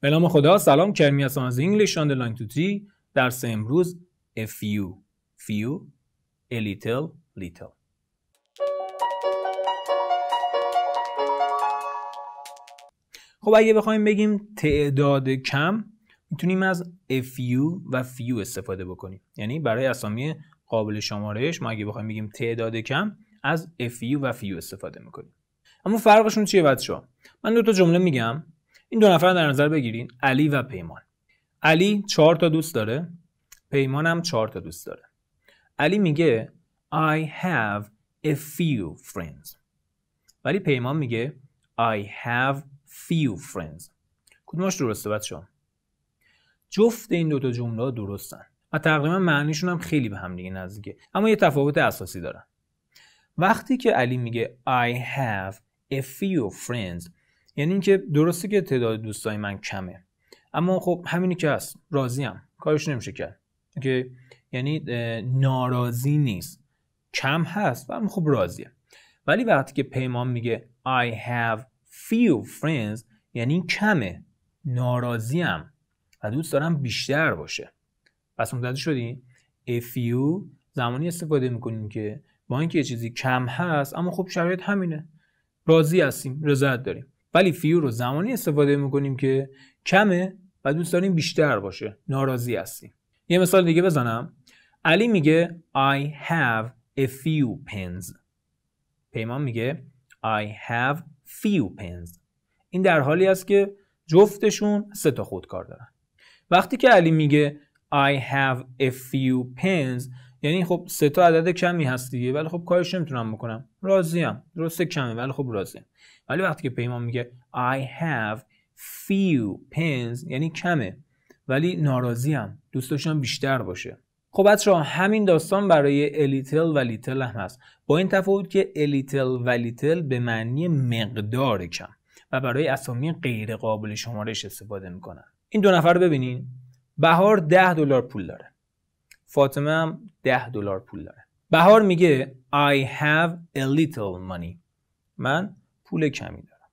به نام خدا سلام کرمی هستم از انگلیش آن لاین تو تی درس امروز a few few a خب اگه بخوایم بگیم تعداد کم میتونیم از a و few استفاده بکنیم یعنی برای اسامی قابل شمارش ما اگه بخوایم بگیم تعداد کم از a و few استفاده میکنیم اما فرقشون چیه بچه‌ها من دو تا جمله میگم این دو نفر در نظر بگیرین علی و پیمان علی چهار تا دوست داره پیمان هم چهار تا دوست داره علی میگه I have a few friends ولی پیمان میگه I have few friends کدومش درسته بچه جفت این دوتا جمله درستن و تقریبا معنیشون هم خیلی به هم دیگه نزدیکه اما یه تفاوت اساسی دارن وقتی که علی میگه I have a few friends یعنی اینکه درسته که تعداد دوستای من کمه اما خب همینی که هست راضیم کارش نمیشه کرد که یعنی ناراضی نیست کم هست و خب راضیه ولی وقتی که پیمان میگه I have few friends یعنی کمه ناراضیم و دوست دارم بیشتر باشه پس متوجه شدی a few زمانی استفاده میکنیم که با اینکه یه چیزی کم هست اما خب شرایط همینه راضی هستیم رضایت داریم ولی فیو رو زمانی استفاده میکنیم که کمه و دوست داریم بیشتر باشه ناراضی هستیم یه مثال دیگه بزنم علی میگه I have a few pens پیمان میگه I have few pens این در حالی است که جفتشون سه تا خودکار دارن وقتی که علی میگه I have a few pens یعنی خب سه تا عدد کمی هست دیگه ولی خب کارش نمیتونم بکنم راضیم درسته کمه ولی خب راضیم ولی وقتی که پیمان میگه I have few pins یعنی کمه ولی ناراضیم دوست داشتم بیشتر باشه خب بچه همین داستان برای الیتل و لیتل هم هست با این تفاوت که الیتل و لیتل به معنی مقدار کم و برای اسامی غیر قابل شمارش استفاده میکنن این دو نفر رو ببینین بهار ده دلار پول داره فاطمه هم 10 دلار پول داره بهار میگه I have a little money من پول کمی دارم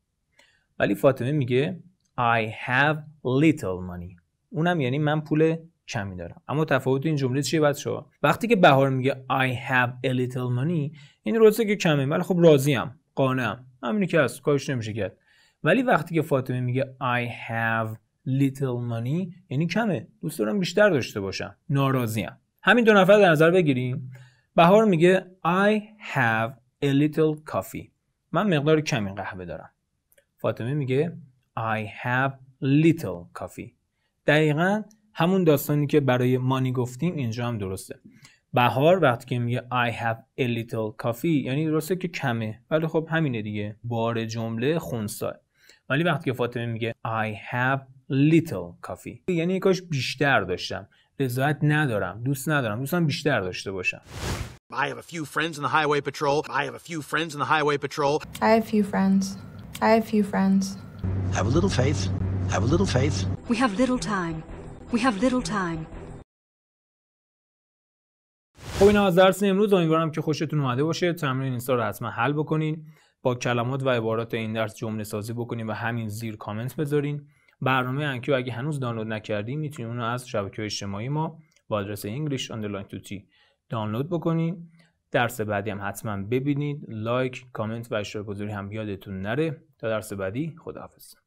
ولی فاطمه میگه I have little money اونم یعنی من پول کمی دارم اما تفاوت این جمله چیه بچه وقتی که بهار میگه I have a little money این روزه که کمه ولی خب راضیم قانم. همینی که هست کارش نمیشه کرد ولی وقتی که فاطمه میگه I have little money یعنی کمه دوست دارم بیشتر داشته باشم ناراضیم همین دو نفر در نظر بگیریم بهار میگه I have a little coffee من مقدار کمی قهوه دارم فاطمه میگه I have little coffee دقیقا همون داستانی که برای مانی گفتیم اینجا هم درسته بهار وقتی که میگه I have a little coffee یعنی درسته که کمه ولی خب همینه دیگه بار جمله خونسای ولی وقتی که فاطمه میگه I have little coffee یعنی کاش بیشتر داشتم رضایت ندارم دوست ندارم دوستم بیشتر داشته باشم I have a few friends in the highway patrol. I have a few friends in the highway patrol. I have few friends. I have few friends. Have a little faith. Have a little faith. We have little time. We have little time. خب این از درس امروز امیدوارم که خوشتون اومده باشه تمرین اینستا رو حتما حل بکنین با کلمات و عبارات این درس جمله سازی بکنین و همین زیر کامنت بذارین برنامه انکیو اگه هنوز دانلود نکردیم میتونید اونو از شبکه اجتماعی ما با آدرس انگلیش آندرلاین توتی دانلود بکنید درس بعدی هم حتما ببینید لایک کامنت و اشتراک گذاری هم یادتون نره تا درس بعدی خداحافظ